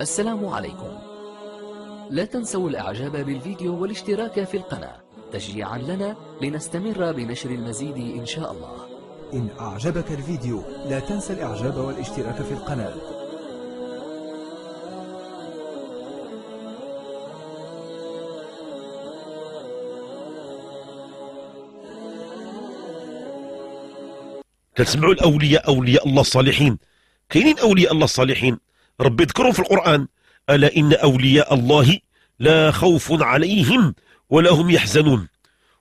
السلام عليكم لا تنسوا الاعجاب بالفيديو والاشتراك في القناة تشجيعا لنا لنستمر بنشر المزيد ان شاء الله إن أعجبك الفيديو لا تنسى الإعجاب والاشتراك في القناة تسمعوا الأولياء أولياء الله الصالحين كاينين أولياء الله الصالحين ربي ذكرهم في القرآن ألا إن أولياء الله لا خوف عليهم ولا هم يحزنون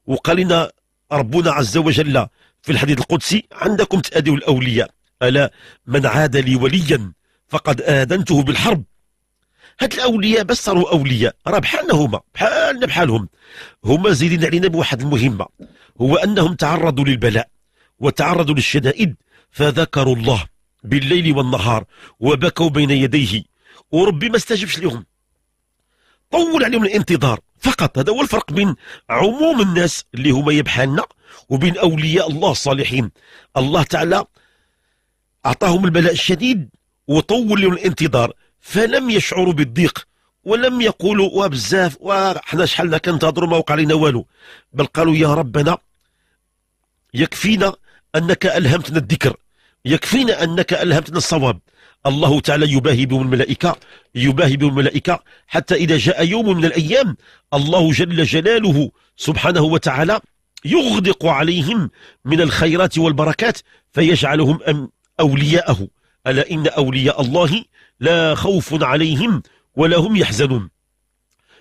وقال لنا ربنا عز وجل في الحديث القدسي عندكم تأذوا الأولياء ألا من عاد لي وليا فقد آذنته بالحرب هاد الأولياء بس صاروا أولياء راه بحالنا هما بحالنا بحالهم هما زايدين علينا بواحد المهمة هو أنهم تعرضوا للبلاء وتعرضوا للشدائد فذكروا الله بالليل والنهار وبكوا بين يديه وربي ما استجبش لهم طول عليهم الانتظار فقط هذا هو الفرق بين عموم الناس اللي هما يبحالنا وبين أولياء الله الصالحين الله تعالى أعطاهم البلاء الشديد وطول لهم الانتظار فلم يشعروا بالضيق ولم يقولوا وبزاف وحنا شحالنا كنتظروا ما وقع لنا والو بل قالوا يا ربنا يكفينا انك الهمتنا الذكر يكفينا أنك ألهمتنا الصواب الله تعالى يباهي بهم الملائكة يباهي بهم الملائكة حتى إذا جاء يوم من الأيام الله جل جلاله سبحانه وتعالى يغدق عليهم من الخيرات والبركات فيجعلهم أولياءه ألا إن أولياء الله لا خوف عليهم ولا هم يحزنون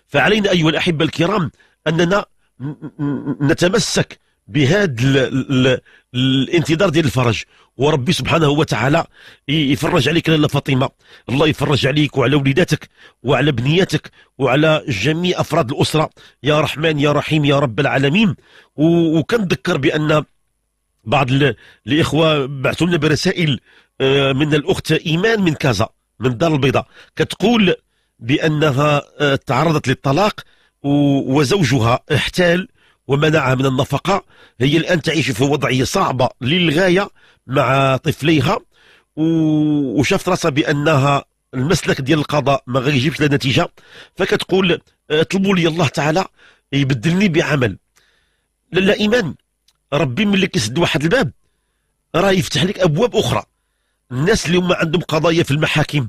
فعلينا أيها الأحبة الكرام أننا نتمسك بهذا الانتظار ديال الفرج وربي سبحانه وتعالى يفرج عليك لاله فاطمه الله يفرج عليك وعلى وليداتك وعلى بنياتك وعلى جميع افراد الاسره يا رحمن يا رحيم يا رب العالمين وكنذكر بان بعض الاخوه بعثوا لنا برسائل آه، من الاخت ايمان من كازا من الدار البيضاء كتقول بانها آه، تعرضت للطلاق وزوجها احتال ومنعها من النفقة هي الآن تعيش في وضعية صعبة للغاية مع طفليها وشافت راسها بأنها المسلك ديال القضاء ما غيجيبش لها نتيجة فكتقول آه، طلبوا لي الله تعالى يبدلني بعمل لا إيمان ربي ملي كيسد واحد الباب راه يفتح لك أبواب أخرى الناس اللي هما عندهم قضايا في المحاكم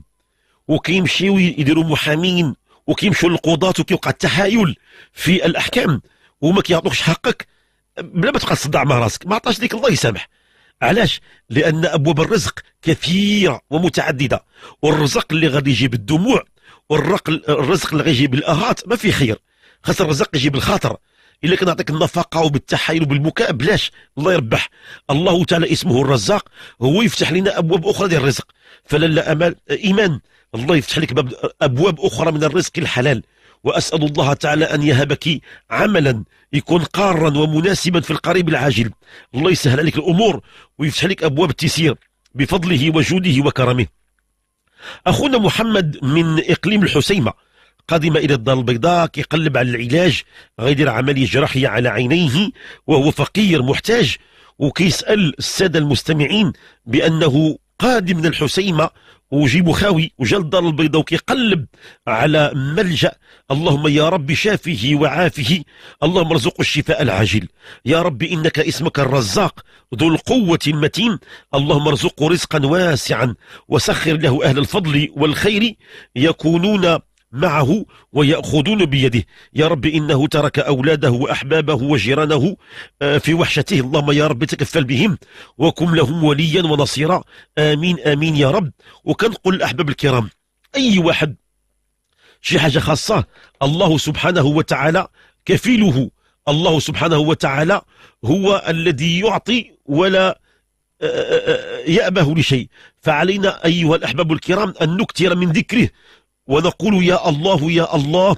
وكيمشيو يديروا محامين وكيمشيو للقضاة وكيوقع التحايل في الأحكام وما كيعطوكش حقك بلا ما تبقى تصدع مع راسك ما عطاش ديك الله يسامح علاش لان ابواب الرزق كثيره ومتعدده والرزق اللي غادي يجيب الدموع والرزق اللي غيجيب الاهات ما فيه خير خاص الرزق يجيب الخاطر الا كنعطيك النفقه وبالتحايل وبالبكاء بلاش الله يربح الله تعالى اسمه الرزاق هو يفتح لنا ابواب اخرى ديال الرزق فلا امال ايمان الله يفتح لك ابواب اخرى من الرزق الحلال وأسأل الله تعالى أن يهبك عملا يكون قارا ومناسبا في القريب العاجل الله يسهل عليك الأمور ويفتح لك أبواب التيسير بفضله وجوده وكرمه أخونا محمد من إقليم الحسيمة قادم الى الدار البيضاء كيقلب على العلاج غيدير عمليه جراحيه على عينيه وهو فقير محتاج وكيسال الساده المستمعين بانه غادي من الحسيمه وجيبو خاوي وجا للدار البيضاء وكيقلب على ملجا اللهم يا رب شافه وعافه اللهم ارزقه الشفاء العاجل يا رب انك اسمك الرزاق ذو القوه المتين اللهم ارزقه رزقا واسعا وسخر له اهل الفضل والخير يكونون معه ويأخذون بيده يا رب إنه ترك أولاده وأحبابه وجيرانه آه، في وحشته اللهم يا رب تكفل بهم وكن لهم وليا ونصيرا آمين آمين يا رب وكنقول الأحباب الكرام أي واحد شي حاجة خاصة الله سبحانه وتعالى كفيله الله سبحانه وتعالى هو الذي يعطي ولا آه، آه، يأبه لشيء فعلينا أيها الأحباب الكرام أن نكثر من ذكره ونقول يا الله يا الله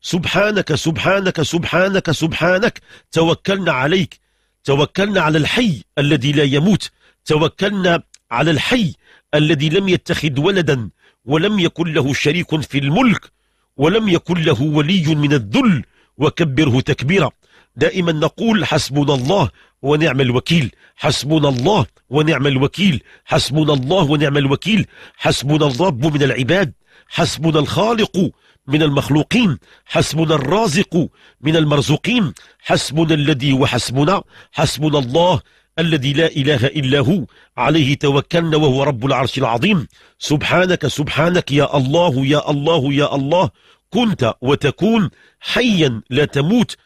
سبحانك سبحانك سبحانك سبحانك توكلنا عليك توكلنا على الحي الذي لا يموت توكلنا على الحي الذي لم يتخذ ولدا ولم يكن له شريك في الملك ولم يكن له ولي من الذل وكبره تكبيرا دائما نقول حسبنا الله ونعم الوكيل حسبنا الله ونعم الوكيل حسبنا الله ونعم الوكيل حسبنا الرب من العباد حسبنا الخالق من المخلوقين حسبنا الرازق من المرزوقين حسبنا الذي وحسبنا حسبنا الله الذي لا إله إلا هو عليه توكلنا وهو رب العرش العظيم سبحانك سبحانك يا الله يا الله يا الله كنت وتكون حيا لا تموت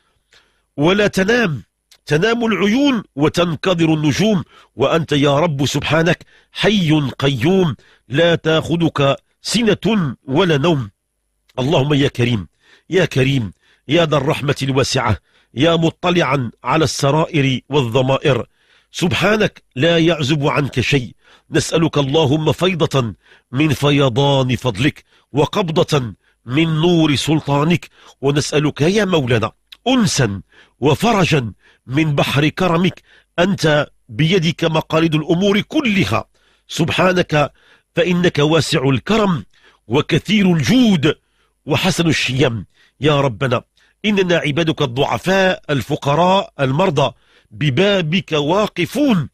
ولا تنام تنام العيون وتنكدر النجوم وأنت يا رب سبحانك حي قيوم لا تاخذك سنة ولا نوم اللهم يا كريم يا كريم يا ذا الرحمة الواسعة يا مطلعا على السرائر والضمائر سبحانك لا يعزب عنك شيء نسألك اللهم فيضة من فيضان فضلك وقبضة من نور سلطانك ونسألك يا مولانا أنسا وفرجا من بحر كرمك أنت بيدك مقاليد الأمور كلها سبحانك فإنك واسع الكرم وكثير الجود وحسن الشيم يا ربنا إننا عبادك الضعفاء الفقراء المرضى ببابك واقفون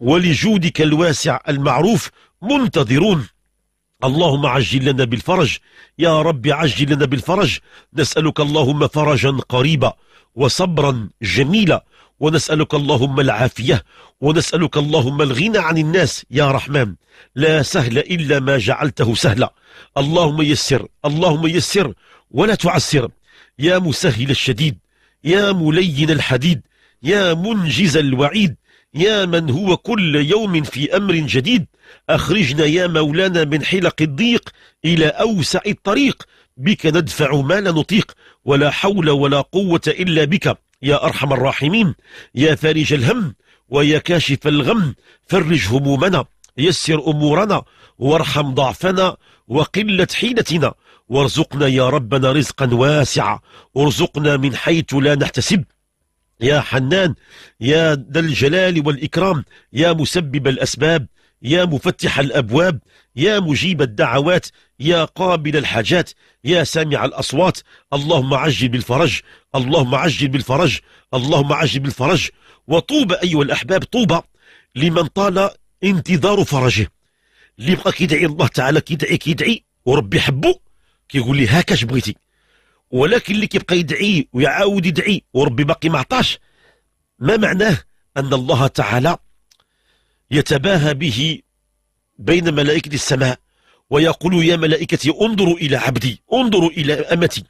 ولجودك الواسع المعروف منتظرون اللهم عجل لنا بالفرج يا رب عجل لنا بالفرج نسألك اللهم فرجا قريبا وصبرا جميلا ونسألك اللهم العافية ونسألك اللهم الغنى عن الناس يا رحمن لا سهل إلا ما جعلته سهلا اللهم يسر اللهم يسر ولا تعسر يا مسهل الشديد يا ملين الحديد يا منجز الوعيد يا من هو كل يوم في أمر جديد أخرجنا يا مولانا من حلق الضيق إلى أوسع الطريق بك ندفع ما لا نطيق ولا حول ولا قوة إلا بك يا أرحم الراحمين يا فارج الهم ويا كاشف الغم فرج همومنا يسر أمورنا وارحم ضعفنا وقلة حيلتنا وارزقنا يا ربنا رزقا واسعا ارزقنا من حيث لا نحتسب يا حنان يا ذا الجلال والإكرام يا مسبب الأسباب يا مفتح الأبواب يا مجيب الدعوات يا قابل الحاجات يا سامع الأصوات اللهم عجل بالفرج اللهم عجل بالفرج اللهم عجل بالفرج وطوبى أيها الأحباب طوبى لمن طال انتظار فرجه اللي بقى كيدعي الله تعالى كيدعي كيدعي وربي حبه كيقول لي هاكاش بغيتي ولكن اللي كيبقى يدعي ويعاود يدعي وربي باقي ما عطاش ما معناه أن الله تعالى يتباهى به بين ملائكة السماء ويقول يا ملائكتي انظروا إلى عبدي انظروا إلى أمتي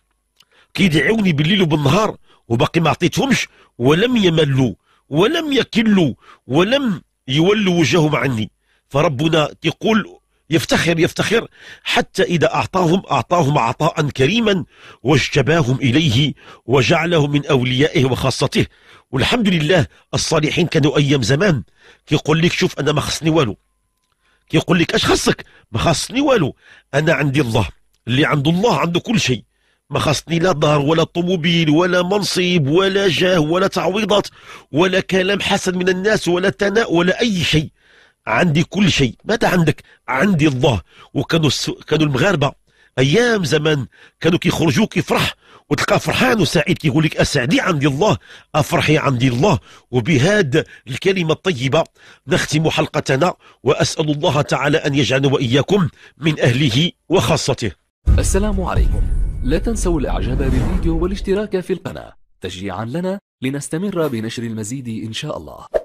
كيدعوني بالليل وبالنهار وباقي ما عطيتهمش ولم يملوا ولم يكلوا ولم يولوا وجههم عني فربنا كيقول يفتخر يفتخر حتى إذا أعطاهم أعطاهم عطاء كريما واجتباهم إليه وجعلهم من أوليائه وخاصته والحمد لله الصالحين كانوا أيام زمان كيقول لك شوف أنا ما خصني والو كيقول لك أش خصك ما خصني والو أنا عندي الله اللي عنده الله عنده كل شيء ما خصني لا دار ولا طوموبيل ولا منصب ولا جاه ولا تعويضات ولا كلام حسن من الناس ولا ثناء ولا أي شيء عندي كل شيء ماذا عندك عندي الله وكانوا الس... كانوا المغاربه ايام زمان كانوا كيخرجوا كيفرح وتلقى فرحان وسعيد كيقول لك اسعدي عندي الله افرحي عندي الله وبهذا الكلمه الطيبه نختم حلقتنا واسال الله تعالى ان يجعلنا واياكم من اهله وخاصته. السلام عليكم. لا تنسوا الاعجاب بالفيديو والاشتراك في القناه تشجيعا لنا لنستمر بنشر المزيد ان شاء الله.